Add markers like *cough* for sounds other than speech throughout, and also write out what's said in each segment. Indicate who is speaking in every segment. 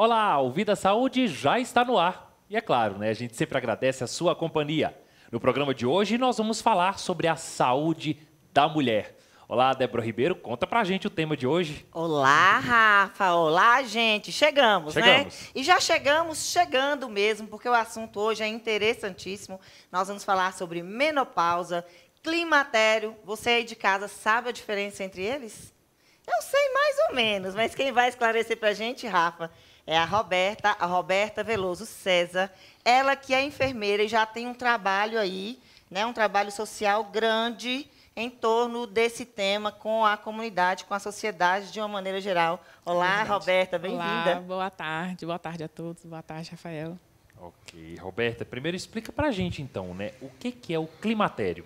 Speaker 1: Olá, o Vida Saúde já está no ar. E é claro, né, a gente sempre agradece a sua companhia. No programa de hoje nós vamos falar sobre a saúde da mulher. Olá, Débora Ribeiro, conta pra gente o tema de hoje. Olá,
Speaker 2: Rafa. Olá, gente. Chegamos, né? chegamos. né? E já chegamos chegando mesmo, porque o assunto hoje é interessantíssimo. Nós vamos falar sobre menopausa, climatério. Você aí de casa sabe a diferença entre eles? Eu sei mais ou menos, mas quem vai esclarecer pra gente, Rafa, é a Roberta, a Roberta Veloso César. Ela que é enfermeira e já tem um trabalho aí, né, um trabalho social grande em torno desse tema com a comunidade, com a sociedade de uma maneira geral. Olá, é Roberta, bem-vinda.
Speaker 3: Boa tarde, boa tarde a todos, boa tarde, Rafael.
Speaker 1: Ok, Roberta, primeiro explica para a gente então, né, o que, que é o climatério?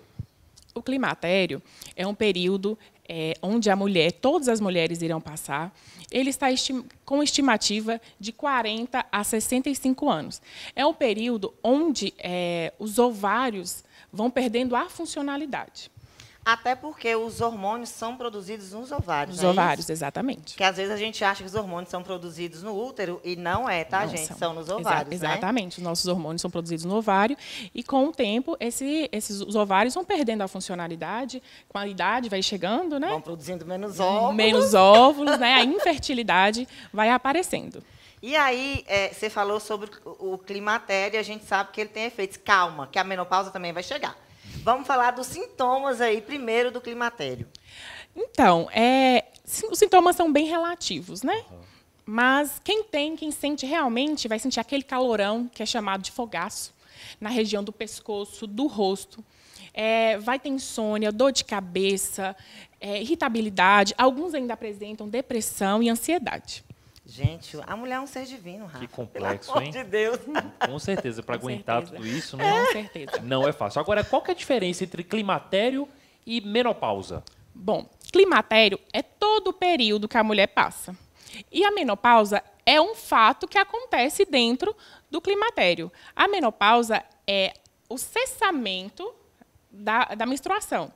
Speaker 1: O climatério
Speaker 3: é um período é, onde a mulher, todas as mulheres irão passar, ele está com estimativa de 40 a 65 anos. É o período onde é, os ovários vão perdendo a funcionalidade.
Speaker 2: Até porque os hormônios são produzidos nos ovários. Nos é ovários, isso? exatamente. Que às vezes a gente acha que os hormônios são produzidos no útero e não é, tá, não gente? São. são. nos ovários. Exa né?
Speaker 3: exatamente. Né? Os nossos hormônios são produzidos no ovário e com o tempo esse, esses os ovários vão perdendo a funcionalidade, com a idade vai chegando, né? Vão
Speaker 2: produzindo menos hum, óvulos. Menos óvulos,
Speaker 3: né? A infertilidade vai aparecendo.
Speaker 2: E aí, é, você falou sobre o climatério, a gente sabe que ele tem efeitos. Calma, que a menopausa também vai chegar. Vamos falar dos sintomas aí, primeiro, do climatério. Então, é, os sintomas são bem relativos, né?
Speaker 3: Mas quem tem, quem sente realmente, vai sentir aquele calorão que é chamado de fogaço na região do pescoço, do rosto. É, vai ter insônia, dor de cabeça, é, irritabilidade. Alguns ainda apresentam depressão e ansiedade.
Speaker 2: Gente, a mulher é um ser divino, Rafa. Que complexo, Pelo hein? de Deus.
Speaker 1: Com certeza, para aguentar certeza. tudo isso, não é. Com certeza. Não é fácil. Agora, qual que é a diferença entre climatério e menopausa?
Speaker 3: Bom, climatério é todo o período que a mulher passa. E a menopausa é um fato que acontece dentro do climatério. A menopausa é o cessamento da, da menstruação.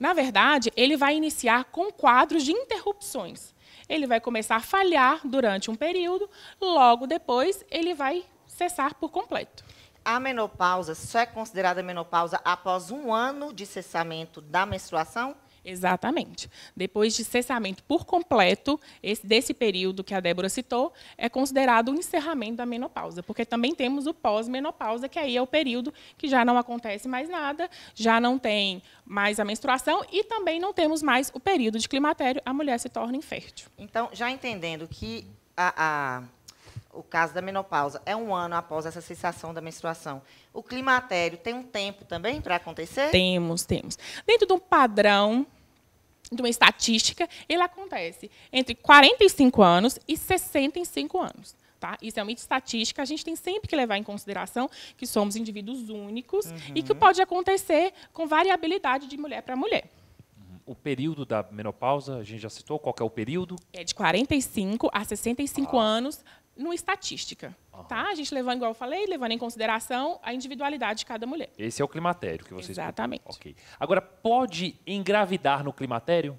Speaker 3: Na verdade, ele vai iniciar com quadros de interrupções. Ele vai começar a falhar
Speaker 2: durante um período, logo depois ele vai cessar por completo. A menopausa só é considerada menopausa após um ano de cessamento da menstruação?
Speaker 3: Exatamente. Depois de cessamento por completo esse, desse período que a Débora citou, é considerado o encerramento da menopausa, porque também temos o pós-menopausa, que aí é o período que já não acontece mais nada, já não tem mais a menstruação e também não temos mais o período de climatério, a mulher se torna infértil.
Speaker 2: Então, já entendendo que a, a o caso da menopausa, é um ano após essa sensação da menstruação. O climatério tem um tempo também para acontecer?
Speaker 3: Temos, temos. Dentro de um padrão, de uma estatística, ele acontece entre 45 anos e 65 anos. Tá? Isso é uma estatística, a gente tem sempre que levar em consideração que somos indivíduos únicos uhum. e que uhum. pode acontecer com variabilidade de mulher para mulher
Speaker 1: uhum. o período da menopausa, a gente já citou, qual é o período? É de 45 a 65 ah. anos, numa estatística.
Speaker 3: Uhum. Tá? A gente levando, igual eu falei, levando em consideração a individualidade de cada mulher.
Speaker 1: Esse é o climatério que vocês Exatamente. Ok. Agora, pode engravidar no climatério?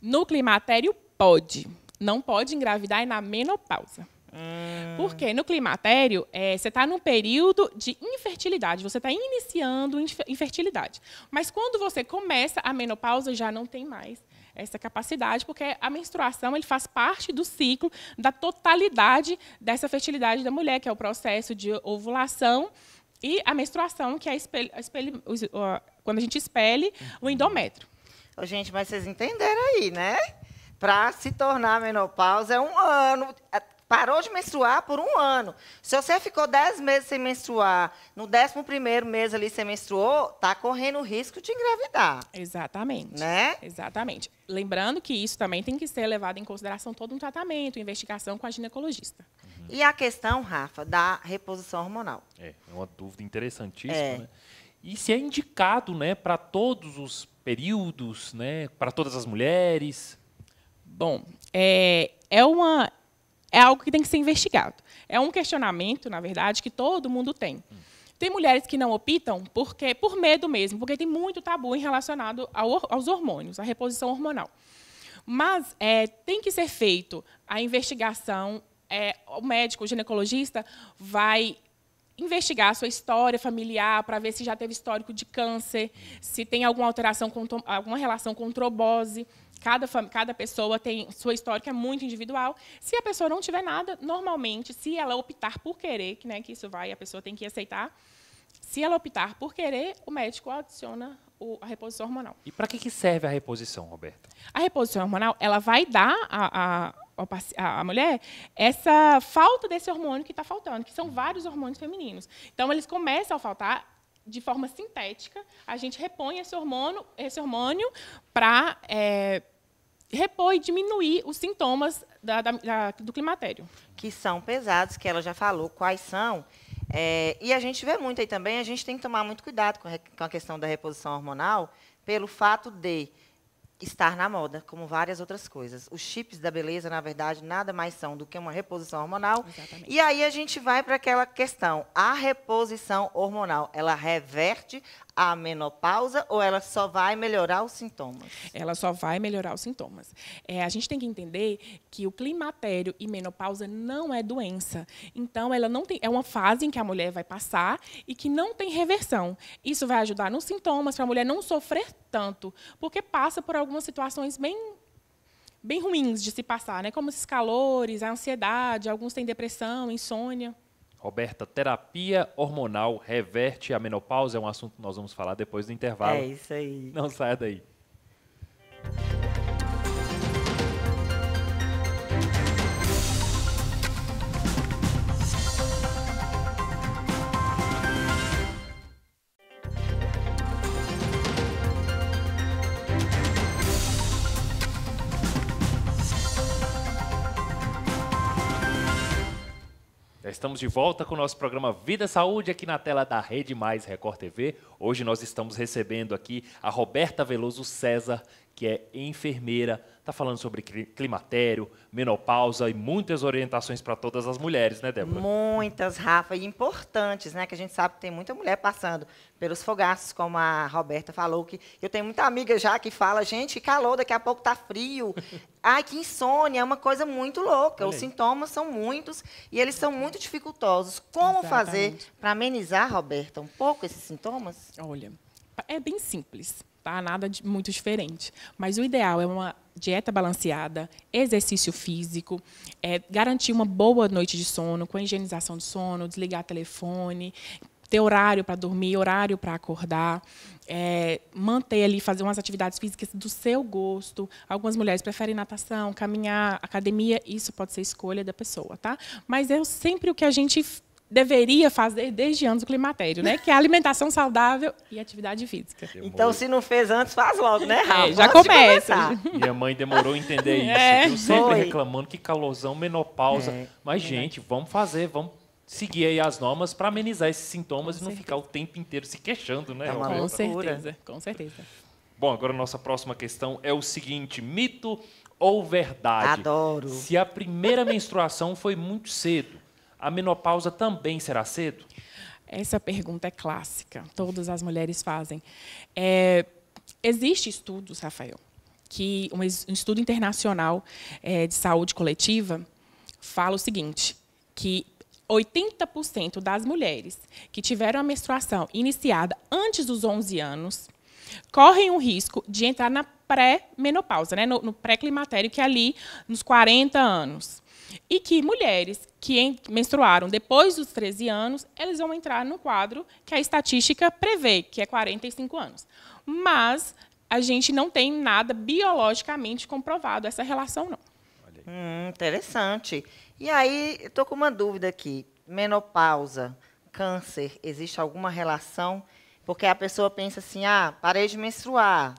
Speaker 3: No climatério, pode. Não pode engravidar na menopausa. Por hum. Porque no climatério, é, você está num período de infertilidade, você está iniciando infer infertilidade. Mas quando você começa a menopausa, já não tem mais essa capacidade, porque a menstruação ele faz parte do ciclo da totalidade dessa fertilidade da mulher, que é o processo de ovulação e
Speaker 2: a menstruação, que é a a quando a gente expele o uhum. endométrio. gente, mas vocês entenderam aí, né? Para se tornar menopausa é um ano, é parou de menstruar por um ano. Se você ficou 10 meses sem menstruar, no 11 mês ali você menstruou, está correndo o risco de engravidar. Exatamente. Né?
Speaker 3: Exatamente. Lembrando que isso também tem que ser levado em consideração todo um tratamento, investigação com
Speaker 2: a ginecologista. Uhum. E a questão, Rafa, da reposição hormonal.
Speaker 1: É, é uma dúvida interessantíssima, é. né? E se é indicado, né, para todos os períodos, né, para todas as mulheres? Bom, é, é uma
Speaker 3: é algo que tem que ser investigado. É um questionamento, na verdade, que todo mundo tem. Tem mulheres que não optam porque por medo mesmo, porque tem muito tabu em relacionado ao, aos hormônios, à reposição hormonal. Mas é, tem que ser feito a investigação. É, o médico, o ginecologista, vai investigar a sua história familiar para ver se já teve histórico de câncer, se tem alguma alteração, com, alguma relação com trombose. Cada, cada pessoa tem sua história que é muito individual. Se a pessoa não tiver nada, normalmente, se ela optar por querer, que, né, que isso vai, a pessoa tem que aceitar. Se ela optar por querer, o médico adiciona o, a reposição hormonal.
Speaker 1: E para que, que serve a reposição, Roberta?
Speaker 3: A reposição hormonal, ela vai dar a, a a mulher essa falta desse hormônio que está faltando, que são uhum. vários hormônios femininos. Então, eles começam a faltar de forma sintética, a gente repõe esse hormônio, esse hormônio
Speaker 2: para é, eh, repor e diminuir os sintomas da, da, da, do climatério. Que são pesados, que ela já falou quais são. É, e a gente vê muito aí também, a gente tem que tomar muito cuidado com, com a questão da reposição hormonal, pelo fato de estar na moda, como várias outras coisas. Os chips da beleza, na verdade, nada mais são do que uma reposição hormonal. Exatamente. E aí a gente vai para aquela questão, a reposição hormonal, ela reverte a menopausa ou ela só vai melhorar os sintomas? Ela só vai melhorar os sintomas. É, a gente tem que entender que o climatério e menopausa
Speaker 3: não é doença. Então, ela não tem, é uma fase em que a mulher vai passar e que não tem reversão. Isso vai ajudar nos sintomas para a mulher não sofrer tanto, porque passa por algumas situações bem bem ruins de se passar, né? Como esses calores, a ansiedade, alguns têm depressão, insônia.
Speaker 1: Roberta, terapia hormonal reverte a menopausa? É um assunto que nós vamos falar depois do intervalo. É isso aí. Não saia daí. Estamos de volta com o nosso programa Vida Saúde aqui na tela da Rede Mais Record TV. Hoje nós estamos recebendo aqui a Roberta Veloso César, que é enfermeira Está falando sobre climatério, menopausa e muitas orientações para todas as mulheres, né, Débora?
Speaker 2: Muitas, Rafa, e importantes, né? Que a gente sabe que tem muita mulher passando pelos fogaços, como a Roberta falou, que eu tenho muita amiga já que fala, gente, calor, daqui a pouco tá frio. *laughs* Ai, que insônia, é uma coisa muito louca. Os sintomas são muitos e eles são muito dificultosos. Como Exatamente. fazer para amenizar, Roberta, um pouco esses sintomas? Olha, é bem simples tá? Nada de, muito diferente.
Speaker 3: Mas o ideal é uma dieta balanceada, exercício físico, é, garantir uma boa noite de sono, com a higienização do sono, desligar telefone, ter horário para dormir, horário para acordar, é, manter ali, fazer umas atividades físicas do seu gosto. Algumas mulheres preferem natação, caminhar, academia, isso pode ser escolha da pessoa, tá? Mas é sempre o que a gente deveria fazer desde antes do climatério, né? Que é alimentação saudável e atividade física. Demorou. Então, se
Speaker 2: não fez antes, faz logo, né, é, Rafa? É, já começa. Minha mãe demorou a entender isso. É. Eu sempre Foi.
Speaker 1: reclamando que calosão, menopausa. É. Mas, gente, vamos fazer, vamos seguir aí as normas para amenizar esses sintomas Com e não certeza. ficar o tempo inteiro se queixando, né? É uma Com certeza. Com certeza. Bom, agora nossa próxima questão é o seguinte: mito ou verdade? Adoro. Se a primeira menstruação foi muito cedo, a menopausa também será cedo? Essa pergunta é
Speaker 3: clássica, todas as mulheres fazem. É, existe estudos, Rafael, que um estudo internacional é, de saúde coletiva fala o seguinte, que 80% das mulheres que tiveram a menstruação iniciada antes dos 11 anos correm o risco de entrar na pré-menopausa, né, no, no pré-climatério, que é ali nos 40 anos. E que mulheres que menstruaram depois dos 13 anos, elas vão entrar no quadro que a estatística prevê, que é 45 anos. Mas a gente não tem nada biologicamente comprovado essa relação, não.
Speaker 2: Hum, interessante. E aí, estou com uma dúvida aqui. Menopausa, câncer, existe alguma relação? Porque a pessoa pensa assim, ah, parei de menstruar.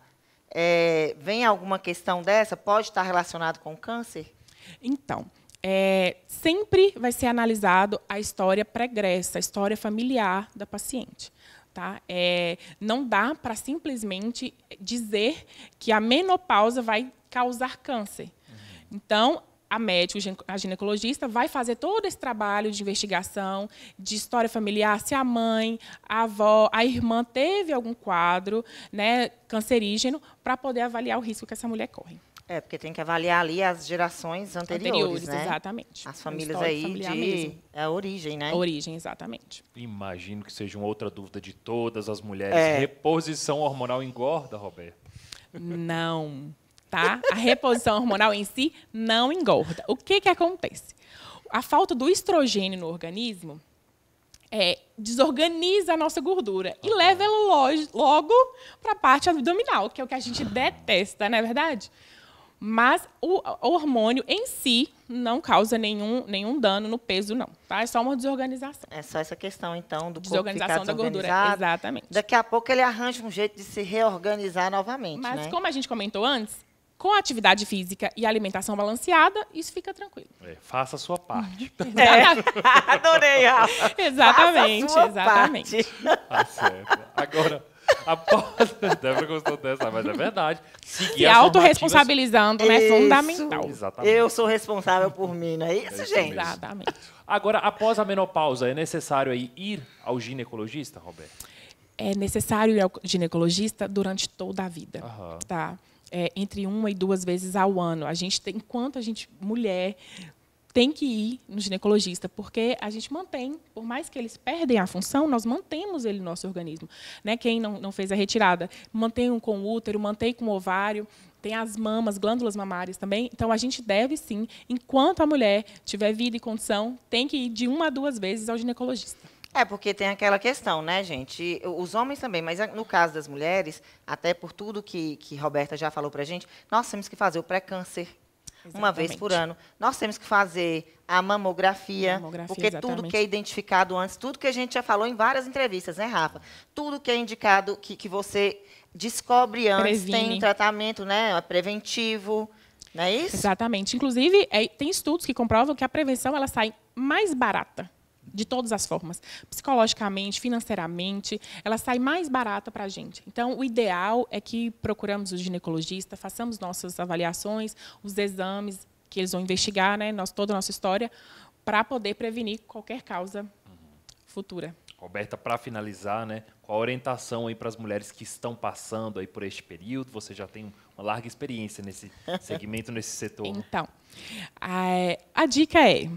Speaker 2: É, vem alguma questão dessa? Pode estar relacionado com câncer? Então, é,
Speaker 3: sempre vai ser analisado a história pregressa, a história familiar da paciente. Tá? É, não dá para simplesmente dizer que a menopausa vai causar câncer. Uhum. Então, a médica, a ginecologista, vai fazer todo esse trabalho de investigação, de história familiar, se a mãe, a avó, a irmã teve algum quadro né, cancerígeno, para poder avaliar o
Speaker 2: risco que essa mulher corre. É, porque tem que avaliar ali as gerações anteriores, anteriores né? exatamente. As é famílias aí de mesmo. É a origem, né? A origem, exatamente.
Speaker 1: Imagino que seja uma outra dúvida de todas as mulheres. É. Reposição hormonal engorda, Roberto?
Speaker 3: Não, tá? A reposição hormonal em si não engorda. O que que acontece? A falta do estrogênio no organismo é, desorganiza a nossa gordura e leva ela logo para a parte abdominal, que é o que a gente detesta, não é verdade? Mas o hormônio em si não causa nenhum, nenhum dano no peso, não. Tá? É só uma desorganização. É só essa questão, então, do Desorganização da gordura, exatamente.
Speaker 2: Daqui a pouco ele arranja um jeito de se reorganizar novamente. Mas, né? como a gente comentou
Speaker 3: antes, com atividade física e alimentação balanceada, isso
Speaker 1: fica tranquilo. É, faça a sua parte.
Speaker 2: *laughs* É. *laughs* Adorei, Rafa.
Speaker 3: Exatamente, faça a sua exatamente. Parte. Tá certo.
Speaker 1: Agora. Após, *laughs* Débora gostou dessa, mas é verdade. Seguir Se autorresponsabilizando, normativas... né? Fundamental. Exatamente.
Speaker 2: Eu sou responsável por mim, não é isso, isso gente? Mesmo. Exatamente.
Speaker 1: Agora, após a menopausa, é necessário aí ir ao ginecologista, Roberto?
Speaker 3: É necessário ir ao ginecologista durante toda a vida, Aham. tá? É, entre uma e duas vezes ao ano. A gente tem, enquanto a gente, mulher, tem que ir no ginecologista, porque a gente mantém, por mais que eles perdem a função, nós mantemos ele no nosso organismo. Né? Quem não, não fez a retirada, mantém um com o útero, mantém com o ovário, tem as mamas, glândulas mamárias também. Então, a gente deve sim, enquanto a mulher tiver vida
Speaker 2: e condição, tem que ir de uma a duas vezes ao ginecologista. É, porque tem aquela questão, né, gente? Os homens também, mas no caso das mulheres, até por tudo que, que Roberta já falou pra gente, nós temos que fazer o pré-câncer, Exatamente. uma vez por ano. Nós temos que fazer a mamografia, mamografia porque exatamente. tudo que é identificado antes, tudo que a gente já falou em várias entrevistas, né, Rafa? Tudo que é indicado, que, que você descobre antes, Previne. tem um tratamento né, preventivo. Não é isso?
Speaker 3: Exatamente. Inclusive, é, tem estudos que comprovam que a prevenção ela sai mais barata de todas as formas, psicologicamente, financeiramente, ela sai mais barata para a gente. Então, o ideal é que procuramos o ginecologista, façamos nossas avaliações, os exames que eles vão investigar, né, nós, toda a nossa história, para poder prevenir qualquer causa futura.
Speaker 1: Roberta, para finalizar, né, qual a orientação aí para as mulheres que estão passando aí por este período? Você já tem uma larga experiência nesse *laughs* segmento, nesse setor. Né?
Speaker 3: Então, a, a dica é: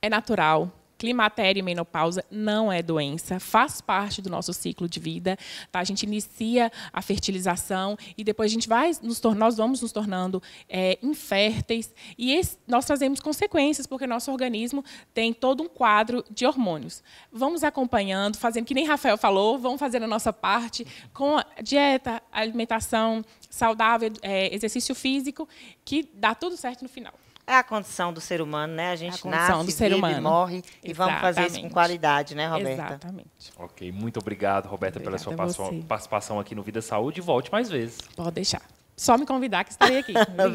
Speaker 3: é natural, climatério e menopausa não é doença, faz parte do nosso ciclo de vida. Tá? A gente inicia a fertilização e depois a gente vai nos nós vamos nos tornando é, inférteis e esse, nós trazemos consequências porque nosso organismo tem todo um quadro de hormônios. Vamos acompanhando, fazendo que nem Rafael falou, vamos fazer a nossa parte com a dieta, alimentação saudável, é, exercício físico, que dá tudo certo no final.
Speaker 2: É a condição do ser humano, né? A gente a nasce, do ser vive, humano. morre Exatamente. e vamos fazer isso
Speaker 3: com qualidade, né, Roberta? Exatamente.
Speaker 1: Ok, muito obrigado, Roberta, Obrigada pela sua participação aqui no Vida Saúde. Volte mais vezes. Pode deixar.
Speaker 3: Só me convidar que estarei aqui. *laughs* Obrigada.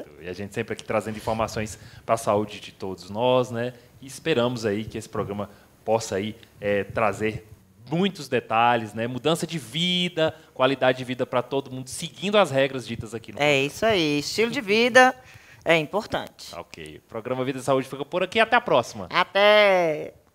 Speaker 1: Obrigada. E a gente sempre aqui trazendo informações para a saúde de todos nós, né? E esperamos aí que esse programa possa aí é, trazer muitos detalhes, né? Mudança de vida, qualidade de vida para todo mundo, seguindo as regras ditas aqui
Speaker 2: no É programa. isso aí, estilo de vida. É importante. Ok. O programa Vida e Saúde fica por aqui. Até a próxima. Até!